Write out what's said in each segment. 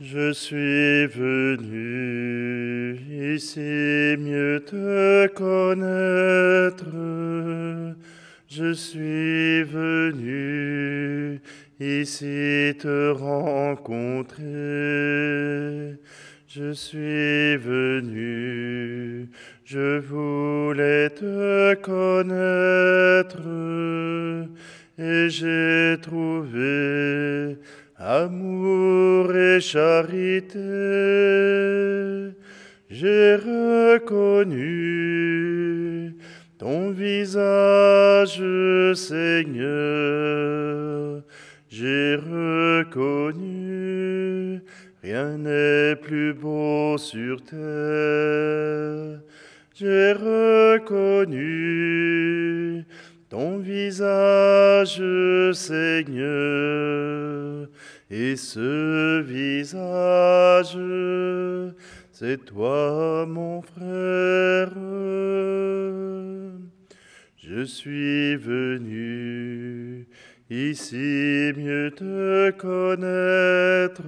Je suis venu ici mieux te connaître. Je suis venu ici te rencontrer. Je suis venu, je voulais te connaître et j'ai trouvé Amour et charité, j'ai reconnu ton visage, Seigneur, j'ai reconnu, rien n'est plus beau sur terre, j'ai reconnu ton visage, Seigneur et ce visage, c'est toi mon frère. Je suis venu ici mieux te connaître.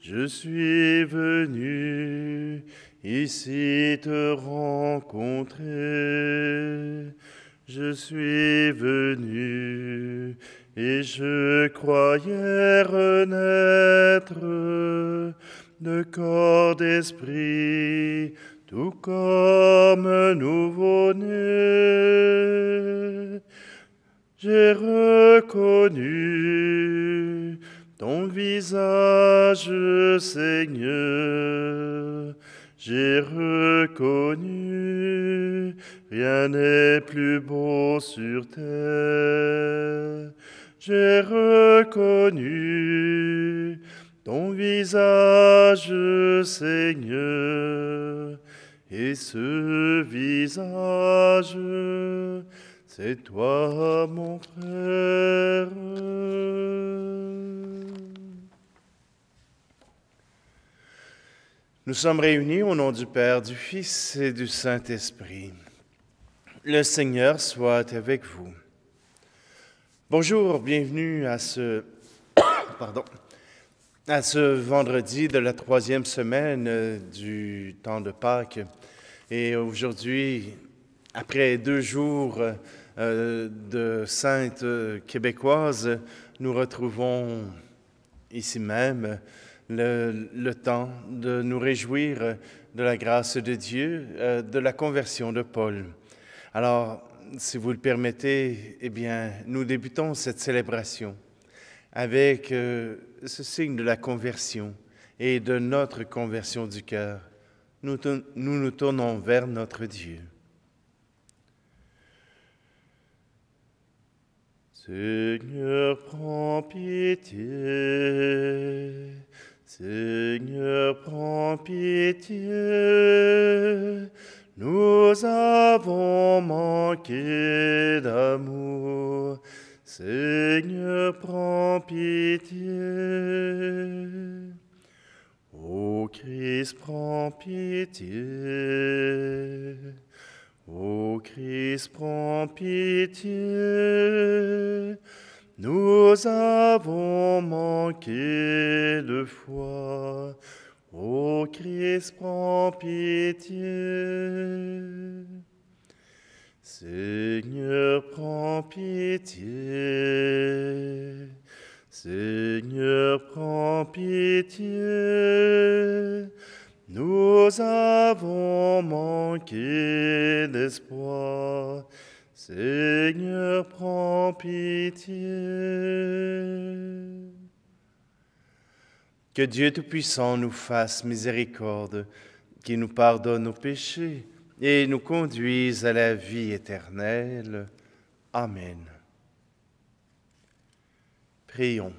Je suis venu ici te rencontrer. Je suis venu et je croyais renaître de corps d'esprit, tout comme nouveau-né. J'ai reconnu ton visage, Seigneur. J'ai reconnu, rien n'est plus beau sur terre j'ai reconnu ton visage, Seigneur, et ce visage, c'est toi, mon frère. Nous sommes réunis au nom du Père, du Fils et du Saint-Esprit. Le Seigneur soit avec vous. Bonjour, bienvenue à ce, pardon, à ce vendredi de la troisième semaine euh, du temps de Pâques. Et aujourd'hui, après deux jours euh, de sainte québécoise, nous retrouvons ici même le, temps de nous réjouir de la grâce de Dieu, euh, de la conversion de Paul. Alors, si vous le permettez, eh bien, nous débutons cette célébration avec euh, ce signe de la conversion et de notre conversion du cœur. Nous, nous nous tournons vers notre Dieu. Seigneur, prends pitié. Seigneur, prends pitié. Nous avons manqué d'amour, Seigneur, prends pitié. Ô Christ, prends pitié. Ô Christ, prends pitié. Nous avons manqué de foi. Ô Christ, prends pitié. Seigneur, prends pitié. Seigneur, prends pitié. Nous avons manqué d'espoir. Seigneur, prends pitié. Que Dieu Tout-Puissant nous fasse miséricorde, qu'il nous pardonne nos péchés et nous conduise à la vie éternelle. Amen. Prions.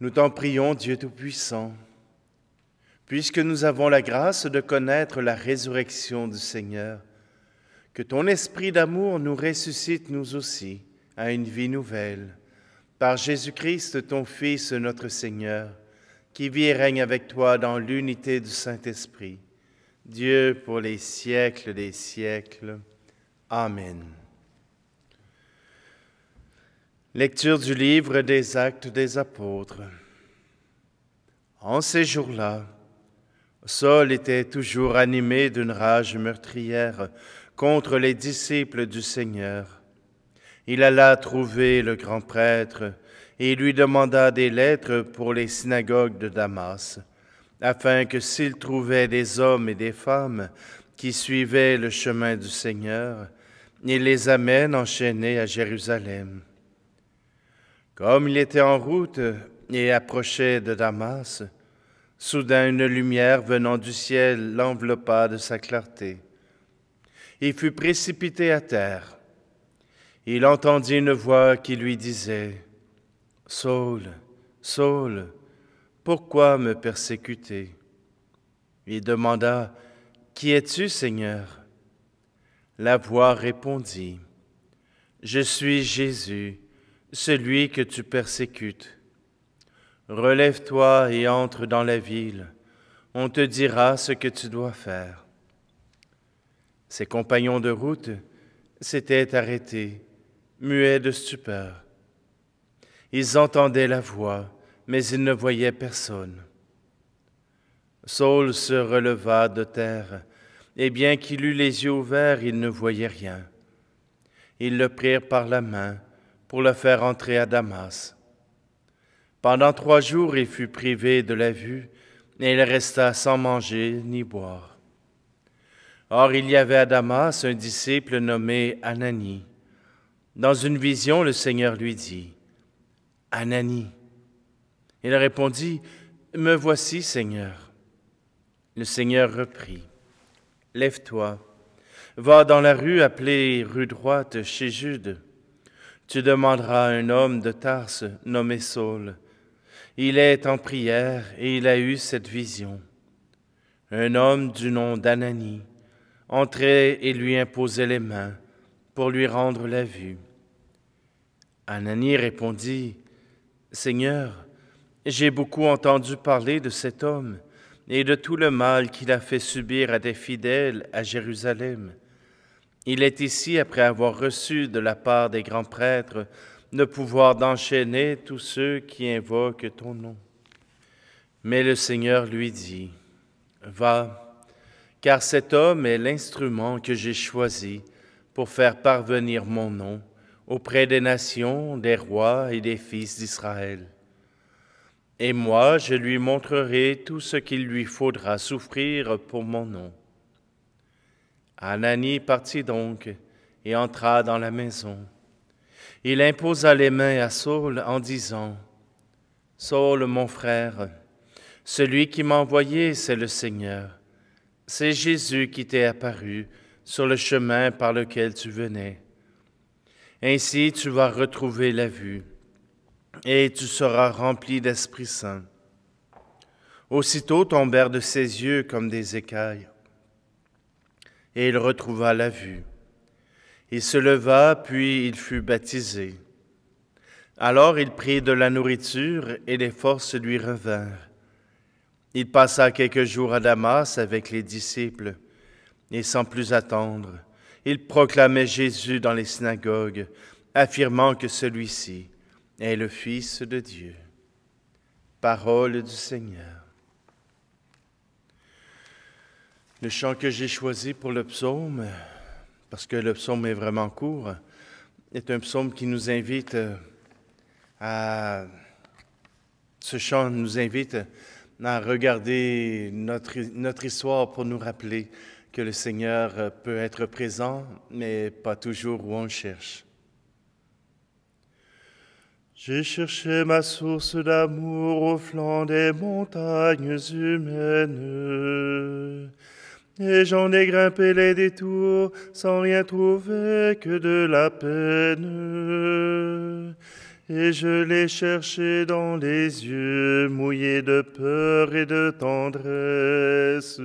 Nous t'en prions, Dieu Tout-Puissant, puisque nous avons la grâce de connaître la résurrection du Seigneur, que ton esprit d'amour nous ressuscite nous aussi à une vie nouvelle par Jésus-Christ, ton Fils, notre Seigneur, qui vit et règne avec toi dans l'unité du Saint-Esprit, Dieu pour les siècles des siècles. Amen. Lecture du livre des actes des apôtres. En ces jours-là, Saul était toujours animé d'une rage meurtrière contre les disciples du Seigneur il alla trouver le grand prêtre et lui demanda des lettres pour les synagogues de Damas, afin que s'il trouvait des hommes et des femmes qui suivaient le chemin du Seigneur, il les amène enchaînés à Jérusalem. Comme il était en route et approchait de Damas, soudain une lumière venant du ciel l'enveloppa de sa clarté. Il fut précipité à terre il entendit une voix qui lui disait, Saul, Saul, pourquoi me persécuter Il demanda, Qui es-tu, Seigneur La voix répondit, Je suis Jésus, celui que tu persécutes. Relève-toi et entre dans la ville, on te dira ce que tu dois faire. Ses compagnons de route s'étaient arrêtés muets de stupeur. Ils entendaient la voix, mais ils ne voyaient personne. Saul se releva de terre, et bien qu'il eût les yeux ouverts, il ne voyait rien. Ils le prirent par la main pour le faire entrer à Damas. Pendant trois jours, il fut privé de la vue, et il resta sans manger ni boire. Or, il y avait à Damas un disciple nommé Anani, dans une vision, le Seigneur lui dit, Anani. » Il répondit, Me voici, Seigneur. Le Seigneur reprit, Lève-toi, va dans la rue appelée rue droite chez Jude. Tu demanderas à un homme de Tarse nommé Saul. Il est en prière et il a eu cette vision. Un homme du nom d'Anani entrait et lui imposait les mains pour lui rendre la vue. Anani répondit, Seigneur, j'ai beaucoup entendu parler de cet homme et de tout le mal qu'il a fait subir à des fidèles à Jérusalem. Il est ici après avoir reçu de la part des grands prêtres le pouvoir d'enchaîner tous ceux qui invoquent ton nom. Mais le Seigneur lui dit, Va, car cet homme est l'instrument que j'ai choisi pour faire parvenir mon nom auprès des nations, des rois et des fils d'Israël. Et moi, je lui montrerai tout ce qu'il lui faudra souffrir pour mon nom. Anani partit donc et entra dans la maison. Il imposa les mains à Saul en disant, Saul mon frère, celui qui m'a envoyé, c'est le Seigneur. C'est Jésus qui t'est apparu sur le chemin par lequel tu venais. Ainsi tu vas retrouver la vue et tu seras rempli d'Esprit Saint. Aussitôt tombèrent de ses yeux comme des écailles, et il retrouva la vue. Il se leva, puis il fut baptisé. Alors il prit de la nourriture, et les forces lui revinrent. Il passa quelques jours à Damas avec les disciples, et sans plus attendre, il proclamait Jésus dans les synagogues, affirmant que celui-ci est le Fils de Dieu. Parole du Seigneur. Le chant que j'ai choisi pour le psaume, parce que le psaume est vraiment court, est un psaume qui nous invite à... Ce chant nous invite à regarder notre, notre histoire pour nous rappeler que le Seigneur euh, peut être présent, mais pas toujours où on cherche. J'ai cherché ma source d'amour au flanc des montagnes humaines, et j'en ai grimpé les détours sans rien trouver que de la peine. Et je l'ai cherché dans les yeux mouillés de peur et de tendresse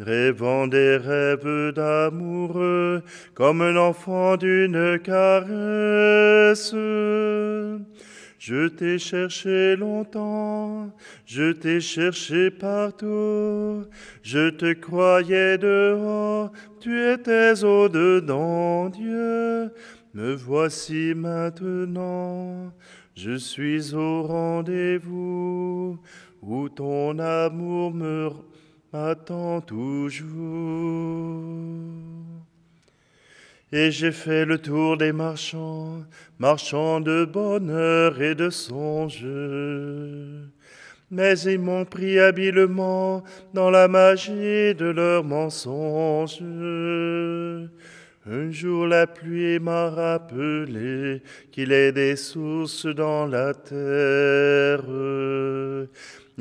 rêvant des rêves d'amoureux comme un enfant d'une caresse. Je t'ai cherché longtemps, je t'ai cherché partout, je te croyais dehors, tu étais au-dedans, Dieu. Me voici maintenant, je suis au rendez-vous où ton amour me m'attend toujours. Et j'ai fait le tour des marchands, marchands de bonheur et de songe. »« Mais ils m'ont pris habilement dans la magie de leurs mensonges. Un jour la pluie m'a rappelé qu'il est des sources dans la terre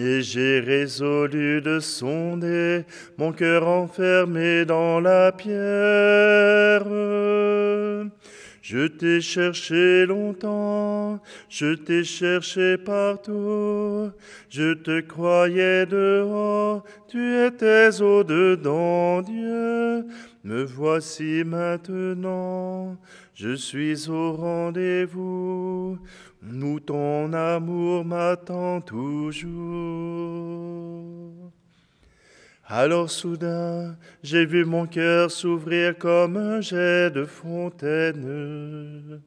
et j'ai résolu de sonder mon cœur enfermé dans la pierre. Je t'ai cherché longtemps, je t'ai cherché partout, je te croyais dehors, tu étais au-dedans, Dieu. Me voici maintenant, je suis au rendez-vous, nous ton amour m'attend toujours. Alors soudain, j'ai vu mon cœur s'ouvrir comme un jet de fontaine,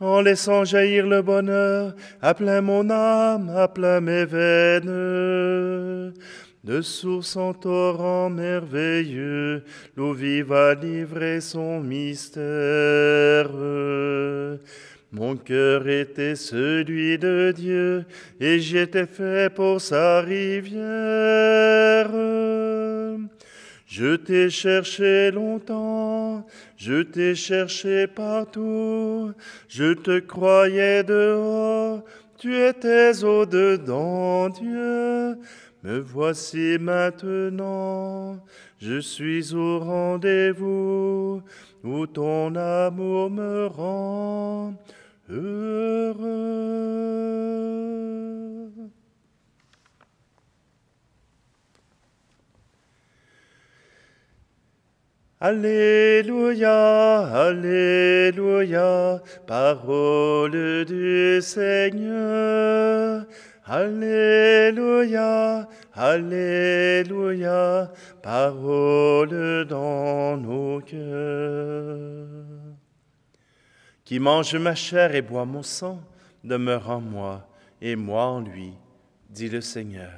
en laissant jaillir le bonheur à plein mon âme, à plein mes veines de source en torrent merveilleux, l'eau vive a livré son mystère. Mon cœur était celui de Dieu, et j'étais fait pour sa rivière. Je t'ai cherché longtemps, je t'ai cherché partout, je te croyais dehors, tu étais au-dedans, Dieu. Me voici maintenant, je suis au rendez-vous où ton amour me rend heureux. Alléluia, Alléluia, parole du Seigneur. Alléluia, Alléluia, parole dans nos cœurs. Qui mange ma chair et boit mon sang, demeure en moi, et moi en lui, dit le Seigneur.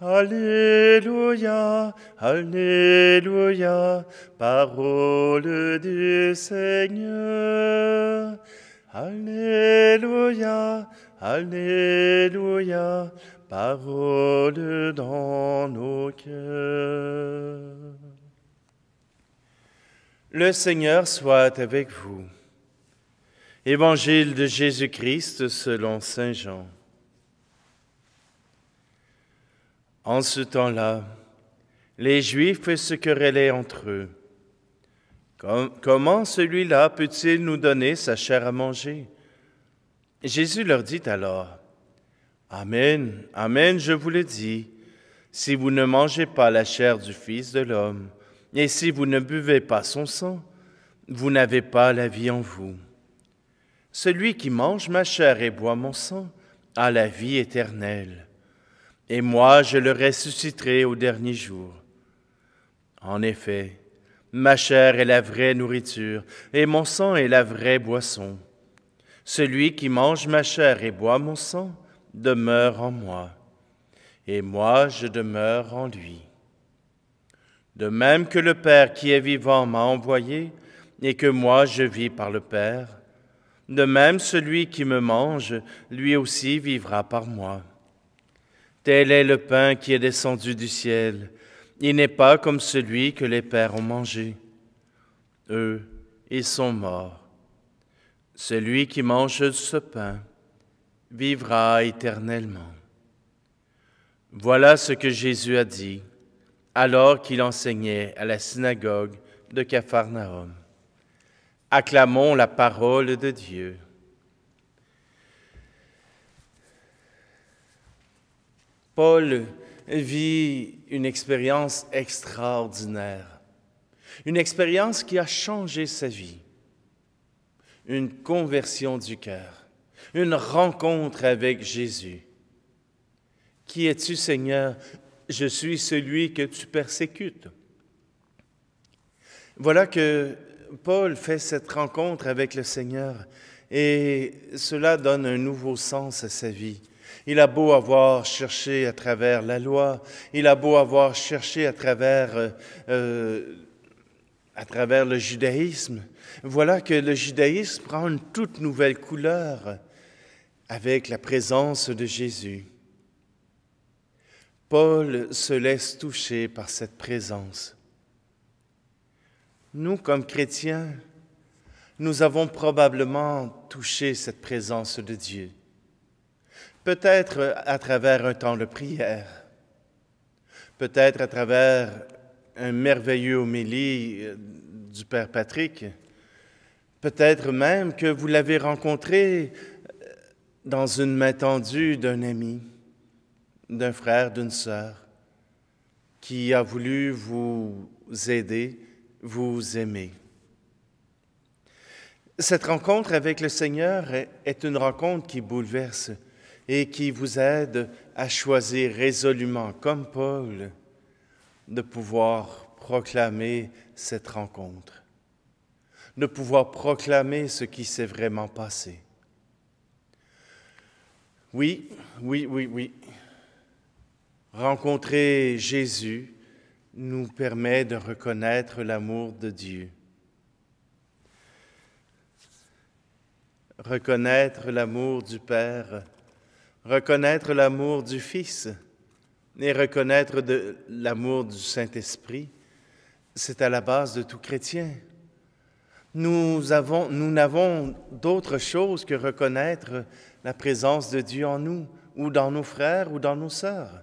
Alléluia, Alléluia, parole du Seigneur. Alléluia, Alléluia, parole dans nos cœurs. Le Seigneur soit avec vous. Évangile de Jésus-Christ selon Saint Jean. En ce temps-là, les Juifs se querellaient entre eux. Comment celui-là peut-il nous donner sa chair à manger Jésus leur dit alors, Amen, Amen, je vous le dis, si vous ne mangez pas la chair du Fils de l'homme, et si vous ne buvez pas son sang, vous n'avez pas la vie en vous. Celui qui mange ma chair et boit mon sang a la vie éternelle, et moi je le ressusciterai au dernier jour. En effet, ma chair est la vraie nourriture, et mon sang est la vraie boisson. Celui qui mange ma chair et boit mon sang demeure en moi, et moi je demeure en lui. De même que le Père qui est vivant m'a envoyé, et que moi je vis par le Père, de même celui qui me mange, lui aussi vivra par moi. Tel est le pain qui est descendu du ciel. Il n'est pas comme celui que les pères ont mangé. Eux, ils sont morts celui qui mange ce pain vivra éternellement. Voilà ce que Jésus a dit alors qu'il enseignait à la synagogue de Capharnaüm. Acclamons la parole de Dieu. Paul vit une expérience extraordinaire, une expérience qui a changé sa vie une conversion du cœur, une rencontre avec Jésus. Qui es-tu, Seigneur? Je suis celui que tu persécutes. Voilà que Paul fait cette rencontre avec le Seigneur et cela donne un nouveau sens à sa vie. Il a beau avoir cherché à travers la loi, il a beau avoir cherché à travers, euh, euh, à travers le judaïsme, voilà que le judaïsme prend une toute nouvelle couleur avec la présence de Jésus. Paul se laisse toucher par cette présence. Nous, comme chrétiens, nous avons probablement touché cette présence de Dieu, peut-être à travers un temps de prière, peut-être à travers un merveilleux homélie du Père Patrick, Peut-être même que vous l'avez rencontré euh, dans une main tendue d'un ami, d'un frère, d'une sœur, qui a voulu vous aider, vous aimer. Cette rencontre avec le Seigneur est une rencontre qui bouleverse et qui vous aide à choisir résolument, comme Paul, de pouvoir proclamer cette rencontre de pouvoir proclamer ce qui s'est vraiment passé. Oui, oui, oui, oui. Rencontrer Jésus nous permet de reconnaître l'amour de Dieu. Reconnaître l'amour du Père, reconnaître l'amour du Fils et reconnaître l'amour du Saint-Esprit, c'est à la base de tout chrétien nous n'avons d'autre chose que reconnaître la présence de Dieu en nous, ou dans nos frères, ou dans nos sœurs.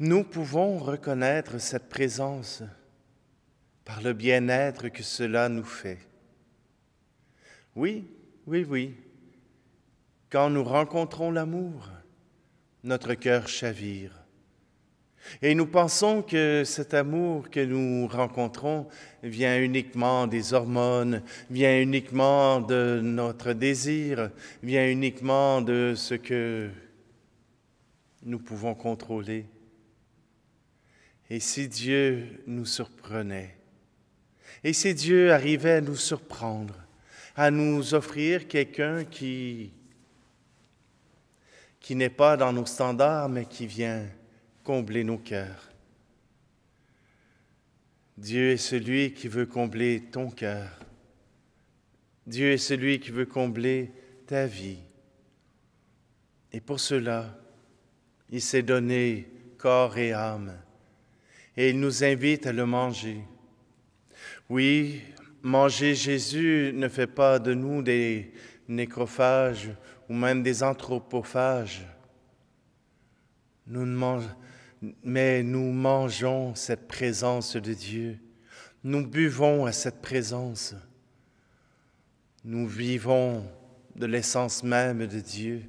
Nous pouvons reconnaître cette présence par le bien-être que cela nous fait. Oui, oui, oui. Quand nous rencontrons l'amour, notre cœur chavire. Et nous pensons que cet amour que nous rencontrons vient uniquement des hormones, vient uniquement de notre désir, vient uniquement de ce que nous pouvons contrôler. Et si Dieu nous surprenait, et si Dieu arrivait à nous surprendre, à nous offrir quelqu'un qui, qui n'est pas dans nos standards, mais qui vient combler nos cœurs. Dieu est celui qui veut combler ton cœur. Dieu est celui qui veut combler ta vie. Et pour cela, il s'est donné corps et âme, et il nous invite à le manger. Oui, manger Jésus ne fait pas de nous des nécrophages ou même des anthropophages. Nous ne, mais nous mangeons cette présence de Dieu, nous buvons à cette présence, nous vivons de l'essence même de Dieu.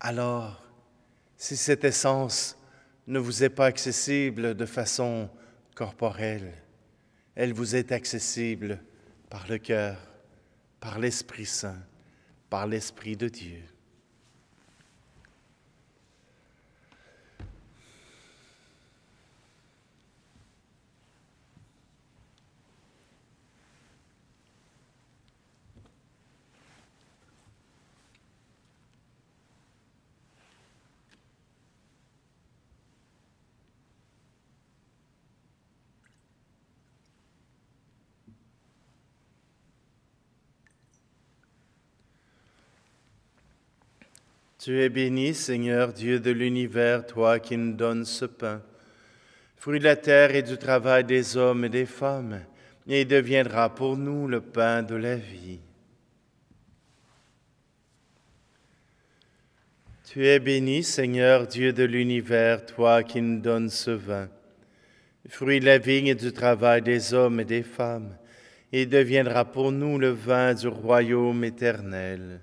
Alors, si cette essence ne vous est pas accessible de façon corporelle, elle vous est accessible par le cœur, par l'Esprit Saint, par l'Esprit de Dieu. Tu es béni, Seigneur Dieu de l'univers, toi qui nous donnes ce pain, fruit de la terre et du travail des hommes et des femmes, et il deviendra pour nous le pain de la vie. Tu es béni, Seigneur Dieu de l'univers, toi qui nous donnes ce vin, fruit de la vigne et du travail des hommes et des femmes, et il deviendra pour nous le vin du royaume éternel.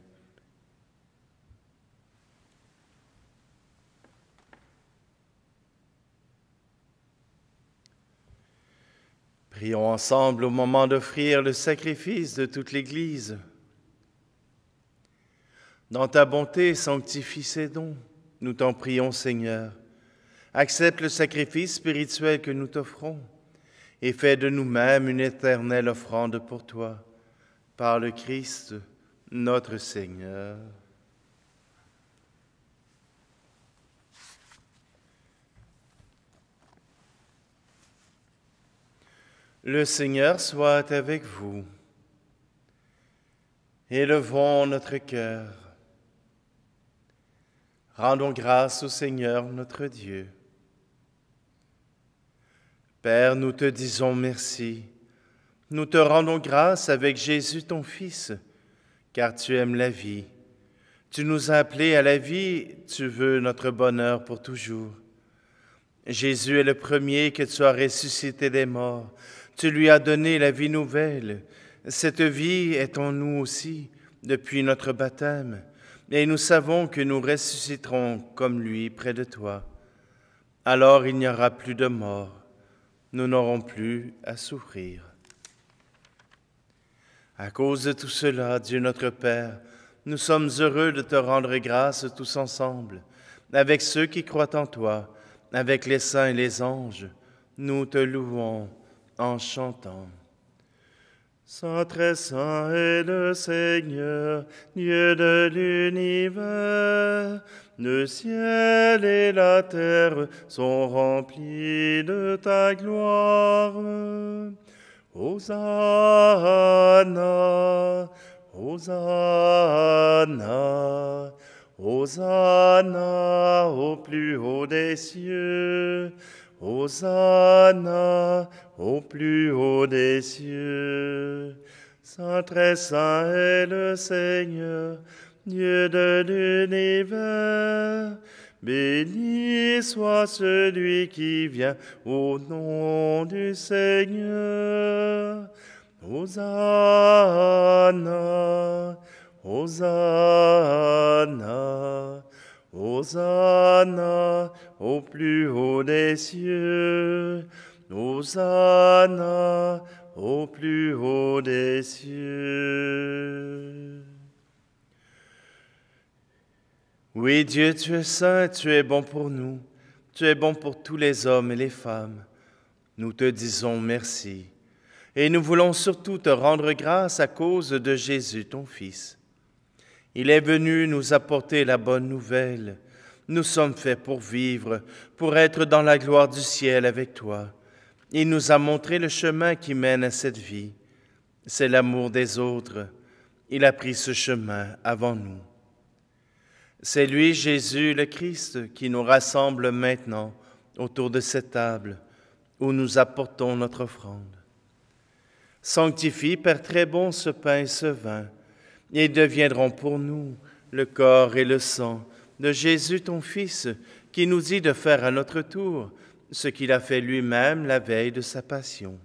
Prions ensemble au moment d'offrir le sacrifice de toute l'Église. Dans ta bonté, sanctifie ces dons, nous t'en prions Seigneur. Accepte le sacrifice spirituel que nous t'offrons et fais de nous-mêmes une éternelle offrande pour toi, par le Christ notre Seigneur. Le Seigneur soit avec vous. Élevons notre cœur. Rendons grâce au Seigneur notre Dieu. Père, nous te disons merci. Nous te rendons grâce avec Jésus ton Fils, car tu aimes la vie. Tu nous as appelés à la vie, tu veux notre bonheur pour toujours. Jésus est le premier que tu as ressuscité des morts. Tu lui as donné la vie nouvelle. Cette vie est en nous aussi depuis notre baptême, et nous savons que nous ressusciterons comme lui près de toi. Alors il n'y aura plus de mort, nous n'aurons plus à souffrir. À cause de tout cela, Dieu notre Père, nous sommes heureux de te rendre grâce tous ensemble, avec ceux qui croient en toi, avec les saints et les anges. Nous te louons en chantant. Saint très saint est le Seigneur, Dieu de l'univers. Le ciel et la terre sont remplis de ta gloire. Hosanna, Hosanna, Hosanna au plus haut des cieux. Hosanna au plus haut des cieux. Saint très saint est le Seigneur, Dieu de l'univers. Béni soit celui qui vient au nom du Seigneur. Hosanna, Hosanna. Hosanna au plus haut des cieux. Hosanna au plus haut des cieux. Oui, Dieu, tu es saint, tu es bon pour nous, tu es bon pour tous les hommes et les femmes. Nous te disons merci et nous voulons surtout te rendre grâce à cause de Jésus, ton Fils il est venu nous apporter la bonne nouvelle. Nous sommes faits pour vivre, pour être dans la gloire du ciel avec toi. Il nous a montré le chemin qui mène à cette vie. C'est l'amour des autres. Il a pris ce chemin avant nous. C'est lui, Jésus le Christ, qui nous rassemble maintenant autour de cette table où nous apportons notre offrande. Sanctifie, Père très bon, ce pain et ce vin ils deviendront pour nous le corps et le sang de Jésus ton Fils, qui nous dit de faire à notre tour ce qu'il a fait lui-même la veille de sa passion.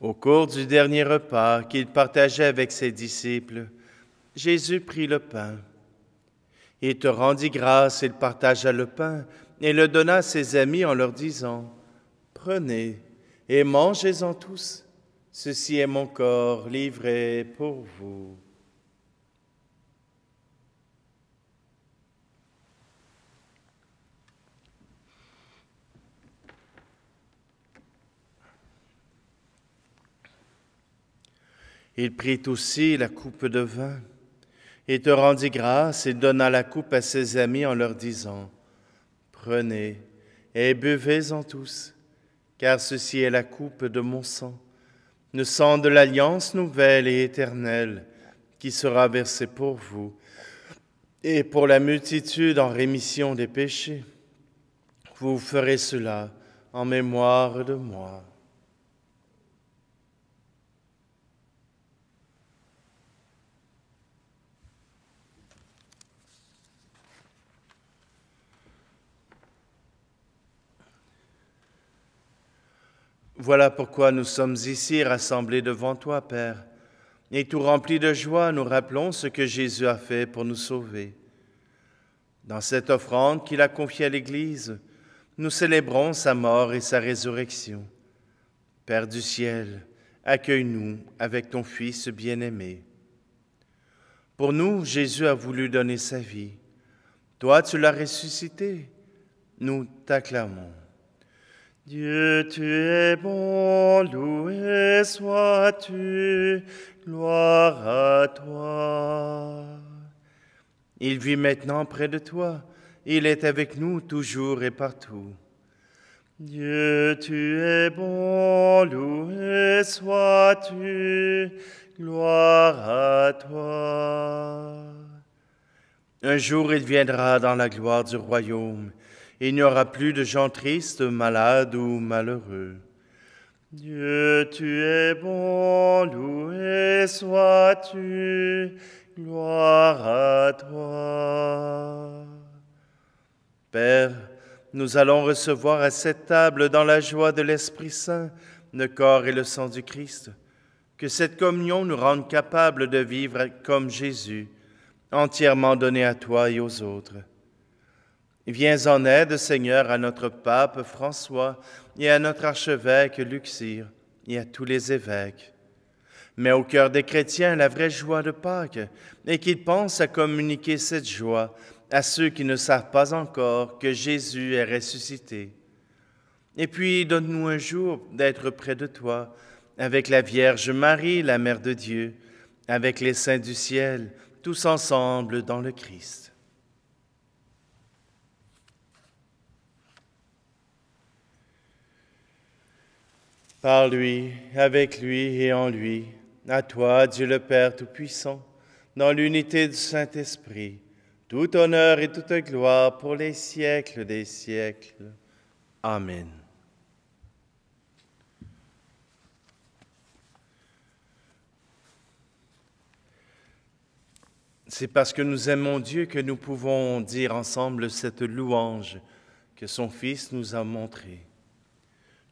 Au cours du dernier repas qu'il partageait avec ses disciples, Jésus prit le pain. Il te rendit grâce, il partagea le pain et le donna à ses amis en leur disant, Prenez et mangez-en tous. Ceci est mon corps livré pour vous. Il prit aussi la coupe de vin et te rendit grâce et donna la coupe à ses amis en leur disant, Prenez et buvez-en tous, car ceci est la coupe de mon sang le sang de l'alliance nouvelle et éternelle qui sera versée pour vous et pour la multitude en rémission des péchés. Vous ferez cela en mémoire de moi. Voilà pourquoi nous sommes ici rassemblés devant toi, Père. Et tout remplis de joie, nous rappelons ce que Jésus a fait pour nous sauver. Dans cette offrande qu'il a confiée à l'Église, nous célébrons sa mort et sa résurrection. Père du ciel, accueille-nous avec ton Fils bien-aimé. Pour nous, Jésus a voulu donner sa vie. Toi, tu l'as ressuscité. Nous t'acclamons. Dieu, tu es bon, loué sois-tu, gloire à toi. Il vit maintenant près de toi, il est avec nous toujours et partout. Dieu, tu es bon, loué sois-tu, gloire à toi. Un jour il viendra dans la gloire du royaume il n'y aura plus de gens tristes, malades ou malheureux. Dieu, tu es bon, loué sois-tu, gloire à toi. Père, nous allons recevoir à cette table, dans la joie de l'Esprit Saint, le corps et le sang du Christ. Que cette communion nous rende capables de vivre comme Jésus, entièrement donné à toi et aux autres. Viens en aide, Seigneur, à notre pape François et à notre archevêque Luxir, et à tous les évêques. Mets au cœur des chrétiens la vraie joie de Pâques et qu'ils pensent à communiquer cette joie à ceux qui ne savent pas encore que Jésus est ressuscité. Et puis donne-nous un jour d'être près de toi, avec la Vierge Marie, la Mère de Dieu, avec les saints du ciel, tous ensemble dans le Christ. Par lui, avec lui et en lui, à toi, Dieu le Père Tout-Puissant, dans l'unité du Saint-Esprit, tout honneur et toute gloire pour les siècles des siècles. Amen. C'est parce que nous aimons Dieu que nous pouvons dire ensemble cette louange que son Fils nous a montrée.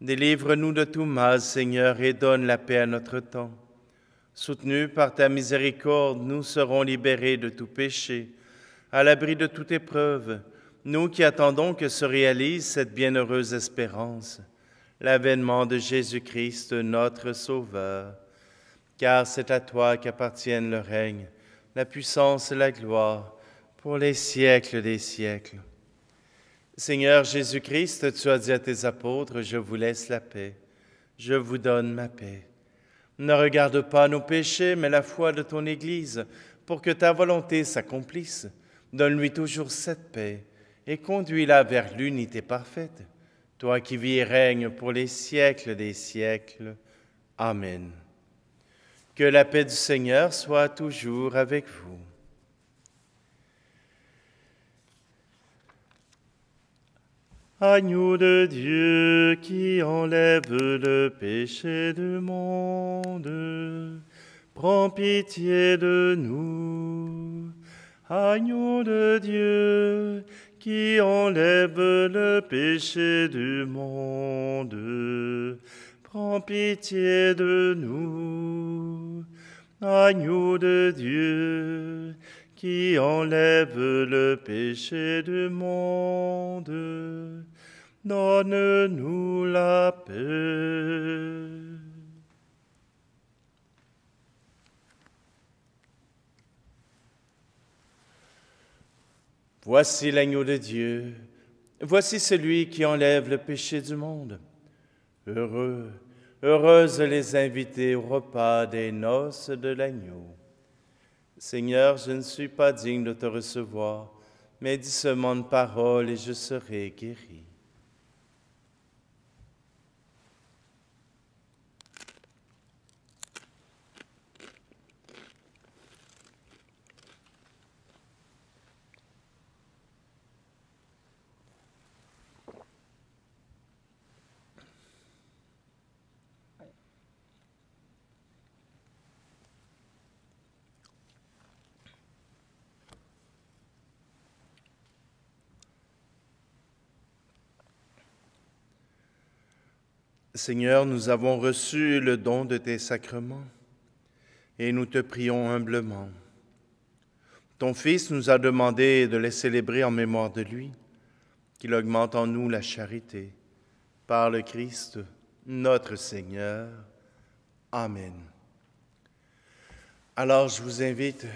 Délivre-nous de tout mal, Seigneur, et donne la paix à notre temps. Soutenu par ta miséricorde, nous serons libérés de tout péché, à l'abri de toute épreuve, nous qui attendons que se réalise cette bienheureuse espérance, l'avènement de Jésus-Christ, notre Sauveur. Car c'est à toi qu'appartiennent le règne, la puissance et la gloire, pour les siècles des siècles. Seigneur Jésus-Christ, tu as dit à tes apôtres, je vous laisse la paix, je vous donne ma paix. Ne regarde pas nos péchés, mais la foi de ton Église, pour que ta volonté s'accomplisse. Donne-lui toujours cette paix et conduis-la vers l'unité parfaite, toi qui vis et règnes pour les siècles des siècles. Amen. Que la paix du Seigneur soit toujours avec vous. Agneau de Dieu qui enlève le péché du monde, prends pitié de nous. Agneau de Dieu qui enlève le péché du monde, prends pitié de nous. Agneau de Dieu qui enlève le péché du monde, Donne-nous la paix. Voici l'agneau de Dieu, voici celui qui enlève le péché du monde. Heureux, heureuses les invités au repas des noces de l'agneau. Seigneur, je ne suis pas digne de te recevoir, mais dis seulement une parole et je serai guéri. Seigneur, nous avons reçu le don de tes sacrements et nous te prions humblement. Ton Fils nous a demandé de les célébrer en mémoire de lui, qu'il augmente en nous la charité. Par le Christ, notre Seigneur. Amen. Alors je vous invite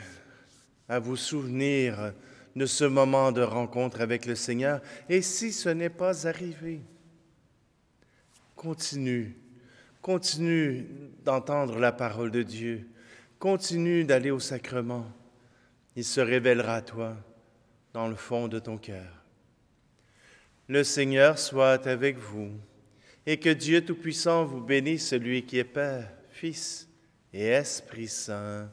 à vous souvenir de ce moment de rencontre avec le Seigneur, et si ce n'est pas arrivé, Continue. Continue d'entendre la parole de Dieu. Continue d'aller au sacrement. Il se révélera à toi dans le fond de ton cœur. Le Seigneur soit avec vous et que Dieu Tout-Puissant vous bénisse, celui qui est Père, Fils et Esprit Saint.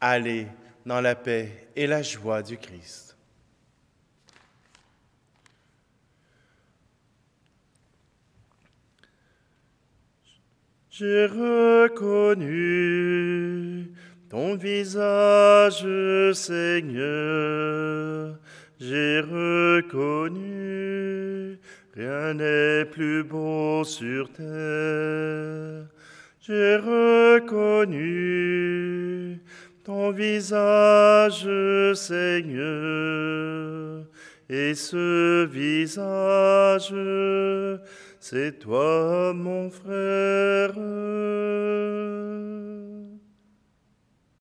Allez dans la paix et la joie du Christ. J'ai reconnu ton visage, Seigneur. J'ai reconnu, rien n'est plus beau sur terre. J'ai reconnu ton visage, Seigneur, et ce visage c'est toi mon frère.